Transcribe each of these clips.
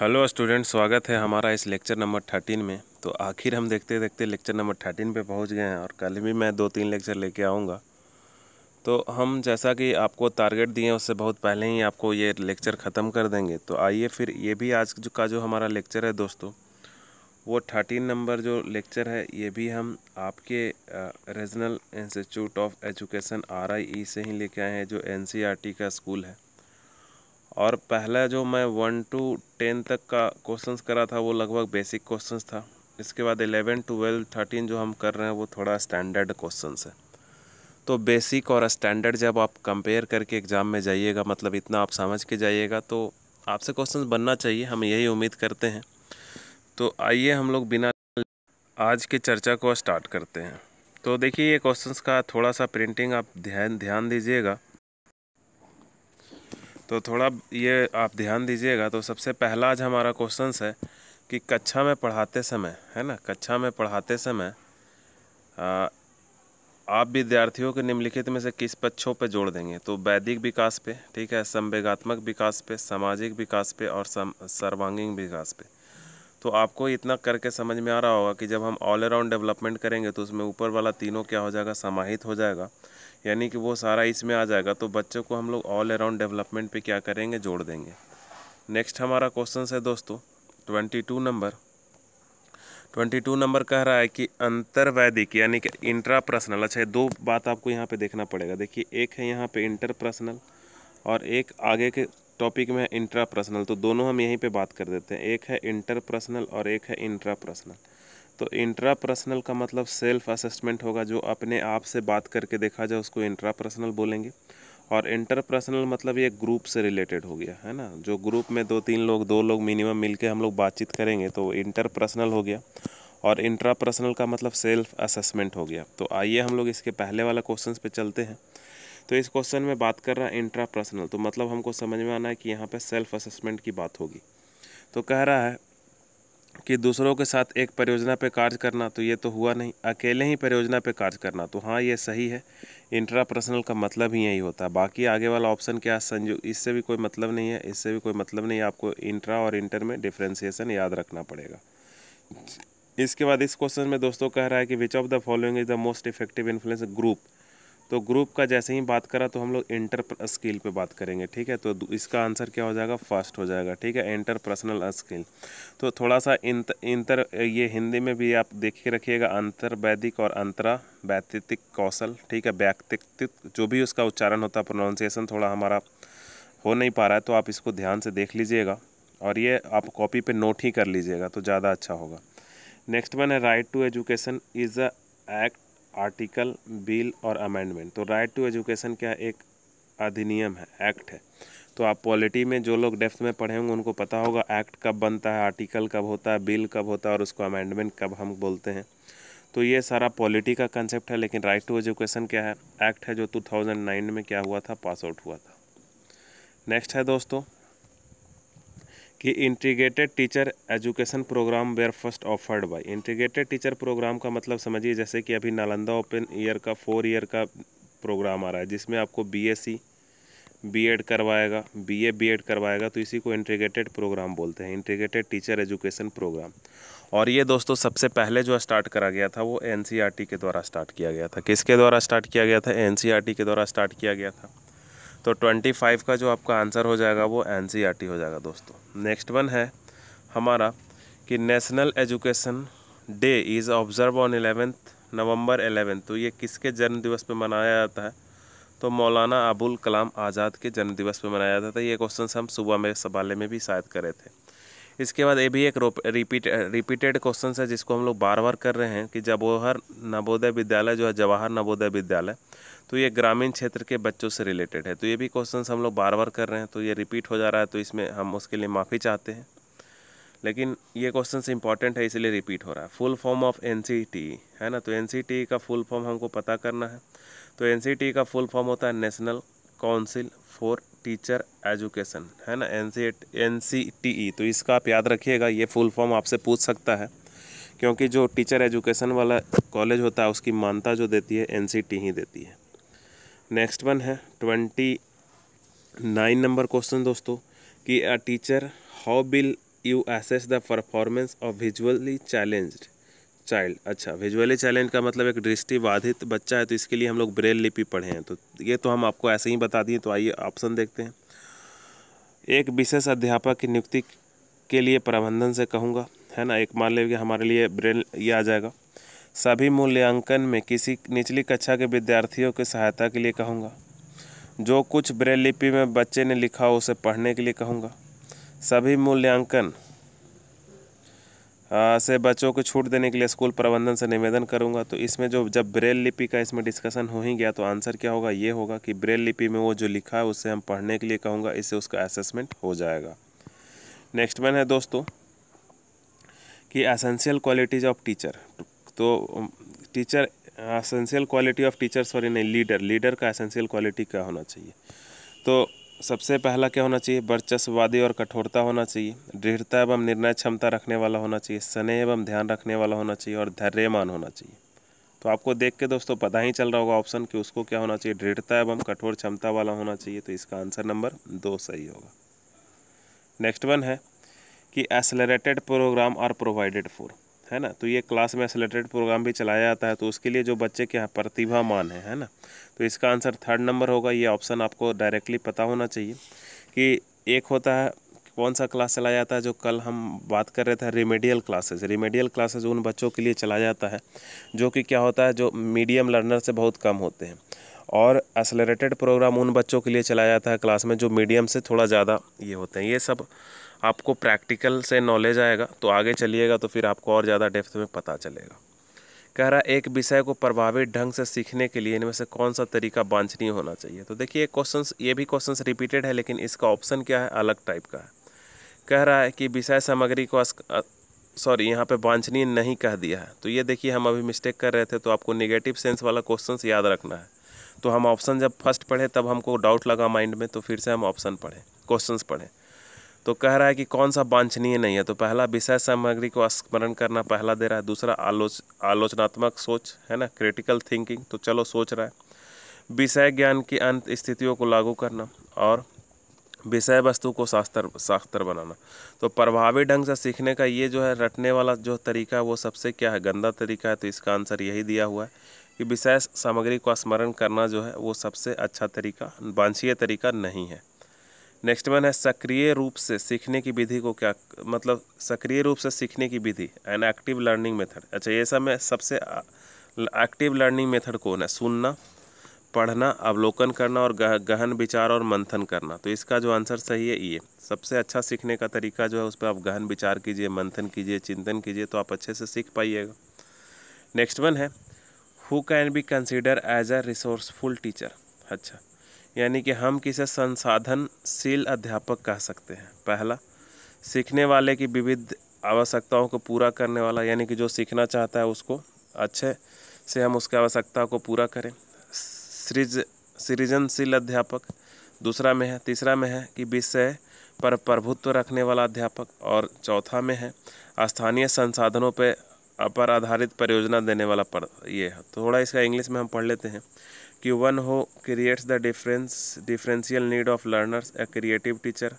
hello student स्वागत है हमारा इस लेक्चर नंबर थर्टीन में तो आखिर हम देखते देखते लेक्चर नंबर थर्टीन पे पहुंच गए हैं और कल भी मैं दो तीन लेक्चर लेके आऊँगा तो हम जैसा कि आपको टारगेट दिए उससे बहुत पहले ही आपको ये लेक्चर ख़त्म कर देंगे तो आइए फिर ये भी आज का जो हमारा लेक्चर है दोस्तों वो थर्टीन नंबर जो लेक्चर है ये भी हम आपके रीजनल इंस्टीट्यूट ऑफ एजुकेशन आर से ही लेके आए हैं जो एन e का स्कूल है और पहला जो मैं वन टू टेन तक का क्वेश्चंस करा था वो लगभग बेसिक क्वेश्चंस था इसके बाद एलेवन टूवेल्व थर्टीन जो हम कर रहे हैं वो थोड़ा स्टैंडर्ड क्वेश्चंस है तो बेसिक और स्टैंडर्ड जब आप कंपेयर करके एग्ज़ाम में जाइएगा मतलब इतना आप समझ के जाइएगा तो आपसे क्वेश्चन बनना चाहिए हम यही उम्मीद करते हैं तो आइए हम लोग बिना आज के चर्चा को स्टार्ट करते हैं तो देखिए ये क्वेश्चंस का थोड़ा सा प्रिंटिंग आप ध्यान ध्यान दीजिएगा तो थोड़ा ये आप ध्यान दीजिएगा तो सबसे पहला आज हमारा क्वेश्चन है कि कक्षा में पढ़ाते समय है ना कक्षा में पढ़ाते समय आ, आप विद्यार्थियों के निम्नलिखित में से किस पक्षों पर जोड़ देंगे तो वैदिक विकास पे ठीक है संवेगात्मक विकास पे सामाजिक विकास पे और सर्वांगीण विकास पे तो आपको इतना करके समझ में आ रहा होगा कि जब हम ऑल अराउंड डेवलपमेंट करेंगे तो उसमें ऊपर वाला तीनों क्या हो जाएगा समाहित हो जाएगा यानी कि वो सारा इसमें आ जाएगा तो बच्चों को हम लोग ऑल अराउंड डेवलपमेंट पे क्या करेंगे जोड़ देंगे नेक्स्ट हमारा क्वेश्चन है दोस्तों twenty two number twenty two number कह रहा है कि अंतर वैदिक यानी कि इंट्रा पर्सनल अच्छा दो बात आपको यहाँ पे देखना पड़ेगा देखिए एक है यहाँ पे इंटर पर्सनल और एक आगे के टॉपिक में है इंट्रा पर्सनल तो दोनों हम यहीं पे बात कर देते हैं एक है इंटर पर्सनल और एक है इंट्रा पर्सनल तो इंट्रा पर्सनल का मतलब सेल्फ असेसमेंट होगा जो अपने आप से बात करके देखा जाए उसको इंट्रा पर्सनल बोलेंगे और इंटर पर्सनल मतलब ये ग्रुप से रिलेटेड हो गया है ना जो ग्रुप में दो तीन लोग दो लोग मिनिमम मिलके हम लोग बातचीत करेंगे तो इंटर पर्सनल हो गया और इंट्रा पर्सनल का मतलब सेल्फ असेसमेंट हो गया तो आइए हम लोग इसके पहले वाला क्वेश्चन पे चलते हैं तो इस क्वेश्चन में बात कर रहा है इंट्रा पर्सनल तो मतलब हमको समझ में आना है कि यहाँ पे सेल्फ असेसमेंट की बात होगी तो कह रहा है कि दूसरों के साथ एक परियोजना पे कार्य करना तो ये तो हुआ नहीं अकेले ही परियोजना पर कार्य करना तो हाँ ये सही है इंट्रा पर्सनल का मतलब ही यही होता है बाकी आगे वाला ऑप्शन क्या संजो इससे भी कोई मतलब नहीं है इससे भी कोई मतलब नहीं है आपको इंट्रा और इंटर में डिफ्रेंसीसन याद रखना पड़ेगा इसके बाद इस क्वेश्चन में दोस्तों कह रहा है कि which of the following is the most effective influence group तो ग्रुप का जैसे ही बात करा तो हम लोग इंटर स्किल पे बात करेंगे ठीक है तो इसका आंसर क्या हो जाएगा फर्स्ट हो जाएगा ठीक है इंटर पर्सनल स्किल तो थोड़ा सा इंत, इंतर ये हिंदी में भी आप देख के रखिएगा अंतर वैदिक और अंतरा वैतिक कौशल ठीक है व्यक्तित्व जो भी उसका उच्चारण होता है प्रोनाउंसिएशन थोड़ा हमारा हो नहीं पा रहा है तो आप इसको ध्यान से देख लीजिएगा और ये आप कॉपी पर नोट ही कर लीजिएगा तो ज़्यादा अच्छा होगा नेक्स्ट वन है right to education is a act article bill और अमेंडमेंट तो राइट टू एजुकेशन क्या एक अधिनियम है एक्ट है तो आप पॉलिटी में जो लोग डेफ्थ में पढ़े होंगे उनको पता होगा एक्ट कब बनता है आर्टिकल कब होता है बिल कब होता है और उसको अमेंडमेंट कब हम बोलते हैं तो ये सारा पॉलिटी का कंसेप्ट है लेकिन राइट टू एजुकेशन क्या है एक्ट है जो 2009 में क्या हुआ था पास आउट हुआ था नेक्स्ट है दोस्तों कि integrated teacher education program where first offered by integrated teacher program का मतलब समझिए जैसे कि अभी नालंदा ओपन ईयर का फोर ईयर का प्रोग्राम आ रहा है जिसमें आपको बीएससी बीएड करवाएगा बीए बीएड करवाएगा तो इसी को इंटीग्रेटेड प्रोग्राम बोलते हैं इंटीग्रेटेड टीचर एजुकेशन प्रोग्राम और ये दोस्तों सबसे पहले जो स्टार्ट करा गया था वो एन e के द्वारा स्टार्ट किया गया था किसके द्वारा स्टार्ट किया गया था एन e के द्वारा स्टार्ट किया गया था तो ट्वेंटी फाइव का जो आपका आंसर हो जाएगा वो एन हो जाएगा दोस्तों नेक्स्ट वन है हमारा कि national education day is observe on eleventh November eleventh तो ये किसके जन्मदिवस पर मनाया जाता है तो मौलाना अबुल कलाम आज़ाद के जन्मदिवस पर मनाया जाता था ये क्वेश्चन हम सुबह में सवाले में भी शायद करे थे इसके बाद ये भी एक रिपीट रिपीटेड क्वेश्चन है जिसको हम लोग बार बार कर रहे हैं कि जवाहर नवोदय विद्यालय जो है जवाहर नवोदय विद्यालय तो ये ग्रामीण क्षेत्र के बच्चों से रिलेटेड है तो ये भी क्वेश्चन हम लोग बार बार कर रहे हैं तो ये रिपीट हो जा रहा है तो इसमें हम उसके लिए माफ़ी चाहते हैं लेकिन ये क्वेश्चन इंपॉर्टेंट है इसलिए रिपीट हो रहा है फुल फॉर्म ऑफ एन है ना तो एन का फुल फॉर्म हमको पता करना है तो एन का फुल फॉर्म होता है national council for teacher education है ना N C N C T E तो इसका आप याद रखिएगा ये फुल फॉर्म आपसे पूछ सकता है क्योंकि जो टीचर एजुकेशन वाला कॉलेज होता है उसकी मान्यता जो देती है एन सी टी ही देती है नेक्स्ट वन है ट्वेंटी नाइन नंबर क्वेश्चन दोस्तों कि a teacher how will you assess the performance of visually challenged child अच्छा विजुअली चैलेंज का मतलब एक दृष्टि बाधित बच्चा है तो इसके लिए हम लोग ब्रेल लिपि पढ़े हैं तो ये तो हम आपको ऐसे ही बता दिए तो आइए ऑप्शन देखते हैं एक विशेष अध्यापक की नियुक्ति के लिए प्रबंधन से कहूँगा है ना एक मान लीजिए हमारे लिए ब्रेल ये आ जाएगा सभी मूल्यांकन में किसी निचली कक्षा के विद्यार्थियों की सहायता के लिए कहूँगा जो कुछ ब्रेल लिपि में बच्चे ने लिखा हो उसे पढ़ने के लिए कहूँगा सभी मूल्यांकन से बच्चों को छूट देने के लिए स्कूल प्रबंधन से निवेदन करूंगा तो इसमें जो जब ब्रेल लिपि का इसमें डिस्कशन हो ही गया तो आंसर क्या होगा ये होगा कि ब्रेल लिपि में वो जो लिखा है उससे हम पढ़ने के लिए कहूँगा इससे उसका असेसमेंट हो जाएगा नेक्स्ट वन है दोस्तों कि असेंशियल क्वालिटीज ऑफ टीचर तो teacher essential quality of teacher sorry नहीं लीडर लीडर का असेंशियल क्वालिटी क्या होना चाहिए तो सबसे पहला क्या होना चाहिए वर्चस्ववादी और कठोरता होना चाहिए दृढ़ता एवं निर्णय क्षमता रखने वाला होना चाहिए स्नेह एवं ध्यान रखने वाला होना चाहिए और धैर्यमान होना चाहिए तो आपको देख के दोस्तों पता ही चल रहा होगा ऑप्शन कि उसको क्या होना चाहिए दृढ़ता एवं कठोर क्षमता वाला होना चाहिए तो इसका आंसर नंबर दो सही होगा नेक्स्ट वन है कि accelerated program are provided for है ना तो ये क्लास में सेलेटेड प्रोग्राम भी चलाया जाता है तो उसके लिए जो बच्चे के यहाँ प्रतिभामान है है ना तो इसका आंसर थर्ड नंबर होगा ये ऑप्शन आपको डायरेक्टली पता होना चाहिए कि एक होता है कौन सा क्लास चलाया जाता है जो कल हम बात कर रहे थे रिमेडियल क्लासेस रिमेडियल क्लासेस उन बच्चों के लिए चलाया जाता है जो कि क्या होता है जो मीडियम लर्नर से बहुत कम होते हैं और एसलेटेड प्रोग्राम उन बच्चों के लिए चलाया जाता है क्लास में जो मीडियम से थोड़ा ज़्यादा ये होते हैं ये सब आपको प्रैक्टिकल से नॉलेज आएगा तो आगे चलिएगा तो फिर आपको और ज़्यादा डेप्थ में पता चलेगा कह रहा एक विषय को प्रभावी ढंग से सीखने के लिए इनमें से कौन सा तरीका वांछनीय होना चाहिए तो देखिए क्वेश्चन ये भी क्वेश्चन रिपीटेड है लेकिन इसका ऑप्शन क्या है अलग टाइप का है कह रहा है कि विषय सामग्री को सॉरी यहाँ पे वांछनीय नहीं कह दिया है तो ये देखिए हम अभी मिस्टेक कर रहे थे तो आपको निगेटिव सेंस वाला क्वेश्चन याद रखना है तो हम ऑप्शन जब फर्स्ट पढ़े तब हमको डाउट लगा माइंड में तो फिर से हम ऑप्शन पढ़ें क्वेश्चन पढ़ें तो कह रहा है कि कौन सा वांछनीय नहीं है तो पहला विषय सामग्री को स्मरण करना पहला दे रहा है दूसरा आलोच आलोचनात्मक सोच है ना क्रिटिकल थिंकिंग तो चलो सोच रहा है विषय ज्ञान की अंत स्थितियों को लागू करना और विषय वस्तु को शास्त्र शास्त्र बनाना तो प्रभावी ढंग से सीखने का ये जो है रटने वाला जो तरीका है वो सबसे क्या है गंदा तरीका है तो इसका आंसर यही दिया हुआ है कि विषय सामग्री को स्मरण करना जो है वो सबसे अच्छा तरीका वांछीय तरीका नहीं है नेक्स्ट वन है सक्रिय रूप से सीखने की विधि को क्या मतलब सक्रिय रूप से सीखने की विधि एंड एक्टिव लर्निंग मेथड अच्छा ये सब में सबसे एक्टिव लर्निंग मेथड कौन है सुनना पढ़ना अवलोकन करना और गह, गहन विचार और मंथन करना तो इसका जो आंसर सही है ये सबसे अच्छा सीखने का तरीका जो है उस पर आप गहन विचार कीजिए मंथन कीजिए चिंतन कीजिए तो आप अच्छे से सीख पाइएगा नेक्स्ट वन है who can be consider as a resourceful teacher अच्छा यानी कि हम किसे संसाधनशील अध्यापक कह सकते हैं पहला सीखने वाले की विविध आवश्यकताओं को पूरा करने वाला यानी कि जो सीखना चाहता है उसको अच्छे से हम उसकी आवश्यकता को पूरा करें सृज सृजनशील अध्यापक दूसरा में है तीसरा में है कि विषय पर प्रभुत्व रखने वाला अध्यापक और चौथा में है स्थानीय संसाधनों पर पर आधारित परियोजना देने वाला पर ये थोड़ा इसका इंग्लिश में हम पढ़ लेते हैं कि one who creates the difference differential need of learners a creative teacher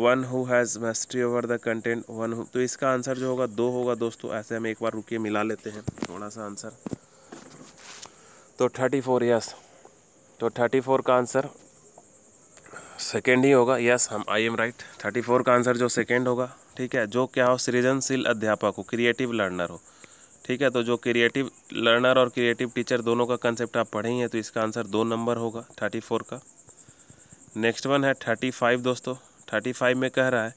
one who has mastery over the content one who तो इसका आंसर जो होगा दो होगा दोस्तों ऐसे हम एक बार रुकिए मिला लेते हैं थोड़ा सा आंसर तो थर्टी फोर यस तो थर्टी फोर का आंसर सेकेंड ही होगा यस हम I am right thirty four का आंसर जो सेकेंड होगा ठीक है जो क्या हो सृजनशील अध्यापक हो क्रिएटिव लर्नर हो ठीक है तो जो क्रिएटिव लर्नर और क्रिएटिव टीचर दोनों का कंसेप्ट आप पढ़े हैं तो इसका आंसर दो नंबर होगा थर्टी फोर का नेक्स्ट वन है थर्टी फाइव दोस्तों थर्टी फाइव में कह रहा है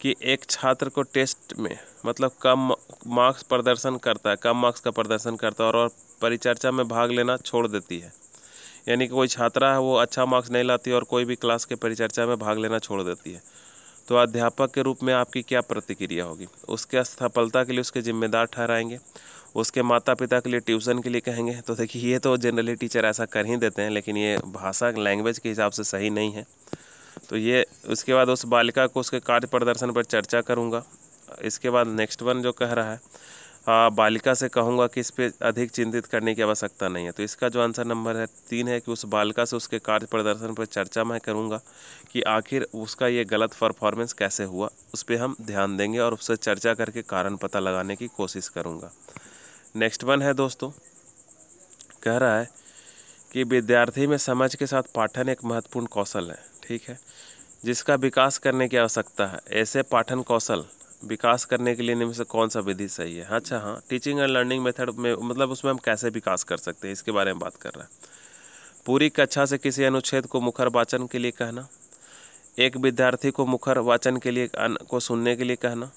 कि एक छात्र को टेस्ट में मतलब कम मार्क्स प्रदर्शन करता है कम मार्क्स का प्रदर्शन करता है और, और परिचर्चा में भाग लेना छोड़ देती है यानी कि कोई छात्रा है वो अच्छा मार्क्स नहीं लाती और कोई भी क्लास के परिचर्चा में भाग लेना छोड़ देती है तो अध्यापक के रूप में आपकी क्या प्रतिक्रिया होगी उसके असफलता के लिए उसके जिम्मेदार ठहराएंगे उसके माता पिता के लिए ट्यूशन के लिए कहेंगे तो देखिए ये तो जनरली टीचर ऐसा कर ही देते हैं लेकिन ये भाषा लैंग्वेज के हिसाब से सही नहीं है तो ये उसके बाद उस बालिका को उसके कार्य प्रदर्शन पर चर्चा करूँगा इसके बाद नेक्स्ट वन जो कह रहा है बालिका से कहूँगा कि इस पर अधिक चिंतित करने की आवश्यकता नहीं है तो इसका जो आंसर नंबर है तीन है कि उस बालिका से उसके कार्य प्रदर्शन पर चर्चा मैं करूँगा कि आखिर उसका ये गलत परफॉर्मेंस कैसे हुआ उस पर हम ध्यान देंगे और उससे चर्चा करके कारण पता लगाने की कोशिश करूँगा नेक्स्ट वन है दोस्तों कह रहा है कि विद्यार्थी में समझ के साथ पाठन एक महत्वपूर्ण कौशल है ठीक है जिसका विकास करने की आवश्यकता है ऐसे पाठन कौशल विकास करने के लिए इनमें से कौन सा विधि सही है हाँ, अच्छा हाँ टीचिंग एंड लर्निंग मेथड में मतलब उसमें हम कैसे विकास कर सकते हैं इसके बारे में बात कर रहे हैं पूरी कक्षा से किसी अनुच्छेद को मुखर वाचन के लिए कहना एक विद्यार्थी को मुखर वाचन के लिए को सुनने के लिए कहना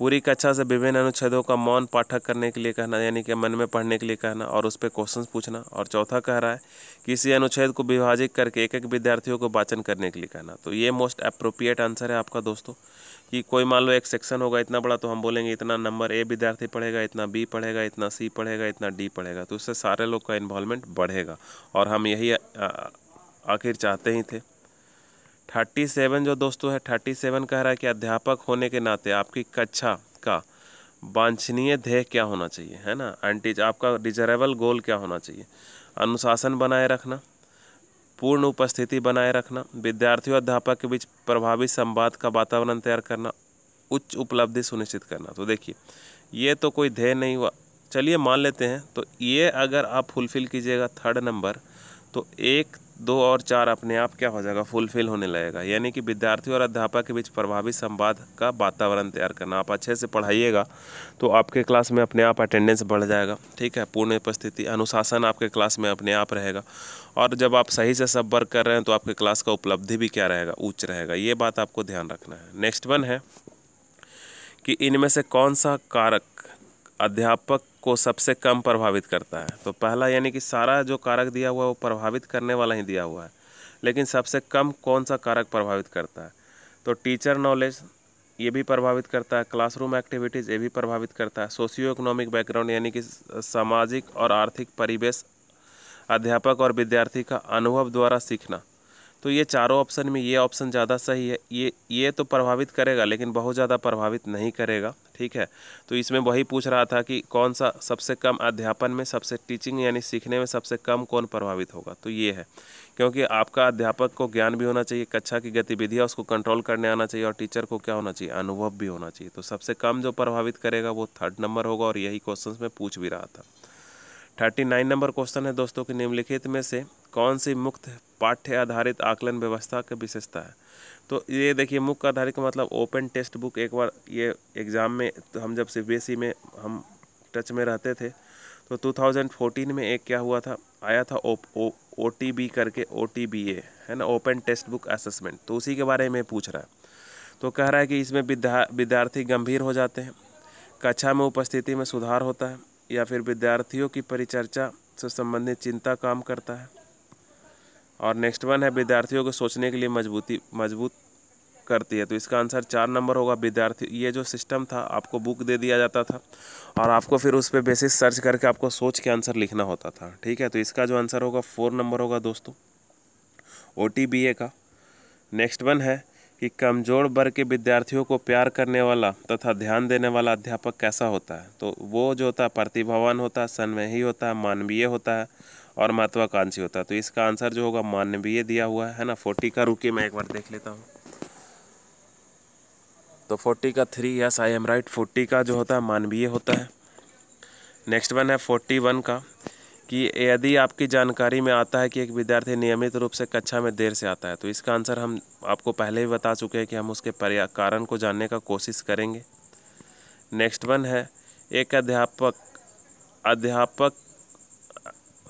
पूरी कक्षा अच्छा से विभिन्न अनुच्छेदों का मौन पाठक करने के लिए कहना यानी कि मन में पढ़ने के लिए कहना और उस पर क्वेश्चन पूछना और चौथा कह रहा है किसी अनुच्छेद को विभाजित करके एक एक विद्यार्थियों को वाचन करने के लिए कहना तो ये मोस्ट अप्रोप्रिएट आंसर है आपका दोस्तों कि कोई मान लो एक सेक्शन होगा इतना बड़ा तो हम बोलेंगे इतना नंबर ए विद्यार्थी पढ़ेगा इतना बी पढ़ेगा इतना सी पढ़ेगा इतना डी पढ़ेगा तो उससे सारे लोग का इन्वॉल्वमेंट बढ़ेगा और हम यही आखिर चाहते ही थे थर्टी सेवन जो दोस्तों है थर्टी सेवन कह रहा है कि अध्यापक होने के नाते आपकी कक्षा का वांछनीय ध्येय क्या होना चाहिए है ना एंटीज आपका डिजरेबल गोल क्या होना चाहिए अनुशासन बनाए रखना पूर्ण उपस्थिति बनाए रखना विद्यार्थियों अध्यापक के बीच प्रभावी संवाद का वातावरण तैयार करना उच्च उपलब्धि सुनिश्चित करना तो देखिए ये तो कोई ध्येय नहीं हुआ चलिए मान लेते हैं तो ये अगर आप फुलफिल कीजिएगा थर्ड नंबर तो एक दो और चार अपने आप क्या हो जाएगा फुलफिल होने लगेगा यानी कि विद्यार्थी और अध्यापक के बीच प्रभावी संवाद का वातावरण तैयार करना आप अच्छे से पढ़ाइएगा तो आपके क्लास में अपने आप अटेंडेंस बढ़ जाएगा ठीक है पूर्ण उपस्थिति अनुशासन आपके क्लास में अपने आप रहेगा और जब आप सही से सब वर्क कर रहे हैं तो आपके क्लास का उपलब्धि भी क्या रहेगा उच्च रहेगा ये बात आपको ध्यान रखना है नेक्स्ट वन है कि इनमें से कौन सा कारक अध्यापक को सबसे कम प्रभावित करता है तो पहला यानी कि सारा जो कारक दिया हुआ है वो प्रभावित करने वाला ही दिया हुआ है लेकिन सबसे कम कौन सा कारक प्रभावित करता है तो टीचर नॉलेज ये भी प्रभावित करता है क्लासरूम एक्टिविटीज़ ये भी प्रभावित करता है सोशियो इकोनॉमिक बैकग्राउंड यानी कि सामाजिक और आर्थिक परिवेश अध्यापक और विद्यार्थी का अनुभव द्वारा सीखना तो ये चारों ऑप्शन में ये ऑप्शन ज़्यादा सही है ये ये तो प्रभावित करेगा लेकिन बहुत ज़्यादा प्रभावित नहीं करेगा ठीक है तो इसमें वही पूछ रहा था कि कौन सा सबसे कम अध्यापन में सबसे टीचिंग यानी सीखने में सबसे कम कौन प्रभावित होगा तो ये है क्योंकि आपका अध्यापक को ज्ञान भी होना चाहिए कक्षा की गतिविधियाँ उसको कंट्रोल करने आना चाहिए और टीचर को क्या होना चाहिए अनुभव भी होना चाहिए तो सबसे कम जो प्रभावित करेगा वो थर्ड नंबर होगा और यही क्वेश्चन में पूछ भी रहा था थर्टी नाइन नंबर क्वेश्चन है दोस्तों कि निम्नलिखित में से कौन सी मुक्त पाठ्य आधारित आकलन व्यवस्था की विशेषता है तो ये देखिए मुख्य आधारित का मतलब ओपन टेस्ट बुक एक बार ये एग्ज़ाम में तो हम जब सी e में हम टच में रहते थे तो 2014 में एक क्या हुआ था आया था ओ ओ टी बी करके ओ टी बी ए है ना ओपन टेक्स्ट बुक असेसमेंट तो उसी के बारे में पूछ रहा है तो कह रहा है कि इसमें विद्या विद्यार्थी गंभीर हो जाते हैं कक्षा में उपस्थिति में सुधार होता है या फिर विद्यार्थियों की परिचर्चा से संबंधित चिंता काम करता है और नेक्स्ट वन है विद्यार्थियों को सोचने के लिए मजबूती मजबूत करती है तो इसका आंसर चार नंबर होगा विद्यार्थी ये जो सिस्टम था आपको बुक दे दिया जाता था और आपको फिर उस पर बेसिस सर्च करके आपको सोच के आंसर लिखना होता था ठीक है तो इसका जो आंसर होगा फोर नंबर होगा दोस्तों ओ का नेक्स्ट वन है कि कमज़ोर वर्ग के विद्यार्थियों को प्यार करने वाला तथा ध्यान देने वाला अध्यापक कैसा होता है तो वो जो होता है प्रतिभावान होता है सन्मयी होता है मानवीय होता है और महत्वाकांक्षी होता है तो इसका आंसर जो होगा मानवीय दिया हुआ है ना फोर्टी का रुके मैं एक बार देख लेता हूँ तो फोर्टी का three yes I am right forty का जो होता है मानवीय होता है नेक्स्ट वन है फोर्टी वन का कि यदि आपकी जानकारी में आता है कि एक विद्यार्थी नियमित रूप से कक्षा में देर से आता है तो इसका आंसर हम आपको पहले ही बता चुके हैं कि हम उसके कारण को जानने का कोशिश करेंगे नेक्स्ट वन है एक अध्यापक अध्यापक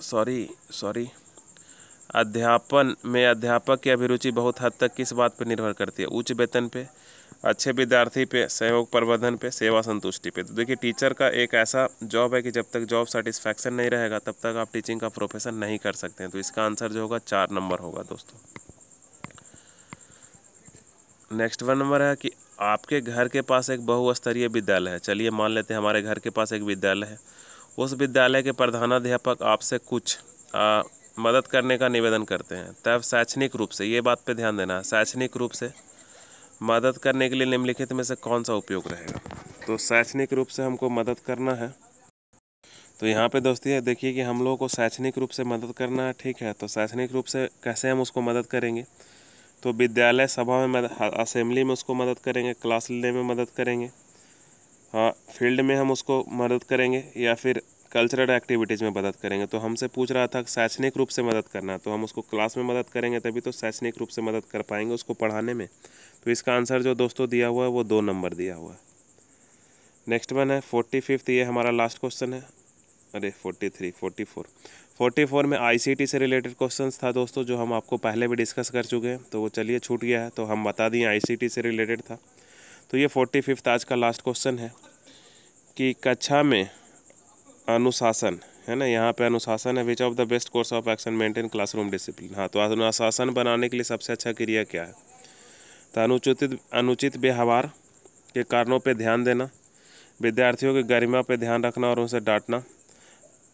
सॉरी सॉरी अध्यापन में अध्यापक की अभिरुचि बहुत हद तक किस बात पर निर्भर करती है उच्च वेतन पे अच्छे विद्यार्थी पे सहयोग प्रबंधन पे सेवा संतुष्टि पे तो देखिए टीचर का एक ऐसा जॉब है कि जब तक जॉब सेटिस्फैक्शन नहीं रहेगा तब तक आप टीचिंग का प्रोफेशन नहीं कर सकते हैं तो इसका आंसर जो होगा चार नंबर होगा दोस्तों नेक्स्ट वन नंबर है कि आपके घर के पास एक बहुस्तरीय विद्यालय है चलिए मान लेते हैं हमारे घर के पास एक विद्यालय है उस विद्यालय के प्रधानाध्यापक आपसे कुछ आ, मदद करने का निवेदन करते हैं तब शैक्षणिक रूप से ये बात पे ध्यान देना है शैक्षणिक रूप से मदद करने के लिए निम्नलिखित में से कौन सा उपयोग रहेगा तो शैक्षणिक रूप से हमको मदद करना है तो यहाँ पे दोस्ती है देखिए कि हम लोगों को शैक्षणिक रूप से मदद करना है ठीक है तो शैक्षणिक रूप से कैसे हम उसको मदद करेंगे तो विद्यालय सभा में असेंबली में उसको मदद करेंगे क्लास लेने में मदद करेंगे हाँ फील्ड में हम उसको मदद करेंगे या फिर कल्चरल एक्टिविटीज़ में मदद करेंगे तो हमसे पूछ रहा था शैक्षणिक रूप से मदद करना तो हम उसको क्लास में मदद करेंगे तभी तो शैक्षणिक रूप से मदद कर पाएंगे उसको पढ़ाने में तो इसका आंसर जो दोस्तों दिया हुआ है वो दो नंबर दिया हुआ है नेक्स्ट वन है फोर्टी फिफ्थ ये हमारा लास्ट क्वेश्चन है अरे forty three forty four forty four में टी से रिलेटेड क्वेश्चन था दोस्तों जो हम आपको पहले भी डिस्कस कर चुके हैं तो वो चलिए छूट गया है तो हम बता दिए टी से रिलेटेड था तो ये फोर्टी फिफ्थ आज का लास्ट क्वेश्चन है कि कक्षा में अनुशासन है ना यहाँ पे अनुशासन है which of the best course of action maintain classroom discipline हाँ तो अनुशासन बनाने के लिए सबसे अच्छा क्रिया क्या है तो अनुचित अनुचित व्यवहार के कारणों पे ध्यान देना विद्यार्थियों की गरिमा पे ध्यान रखना और उनसे डांटना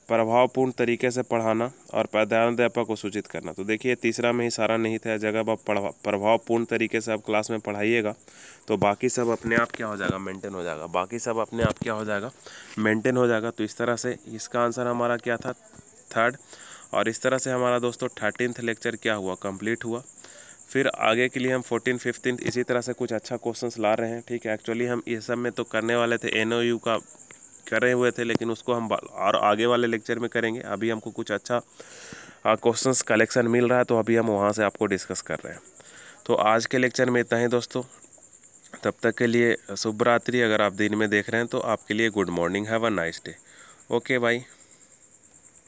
प्रभावपूर्ण तरीके से पढ़ाना और प्राध्यापक को सूचित करना तो देखिए तीसरा में ही सारा नहीं था जगह आप प्रभावपूर्ण तरीके से आप क्लास में पढ़ाइएगा तो बाकी सब अपने आप क्या हो जाएगा मेंटेन हो जाएगा बाकी सब अपने आप क्या हो जाएगा मेंटेन हो जाएगा तो इस तरह से इसका आंसर हमारा क्या था थर्ड और इस तरह से हमारा दोस्तों थर्टीनथ लेक्चर क्या हुआ कम्प्लीट हुआ फिर आगे के लिए हम फोर्टीन फिफ्टीन इसी तरह से कुछ अच्छा क्वेश्चन ला रहे हैं ठीक है एक्चुअली हम ये सब में तो करने वाले थे एन का करे हुए थे लेकिन उसको हम और आगे वाले लेक्चर में करेंगे अभी हमको कुछ अच्छा क्वेश्चन कलेक्शन मिल रहा है तो अभी हम वहाँ से आपको डिस्कस कर रहे हैं तो आज के लेक्चर में इतना ही दोस्तों तब तक के लिए शुभ रात्रि अगर आप दिन में देख रहे हैं तो आपके लिए good morning have a nice day okay भाई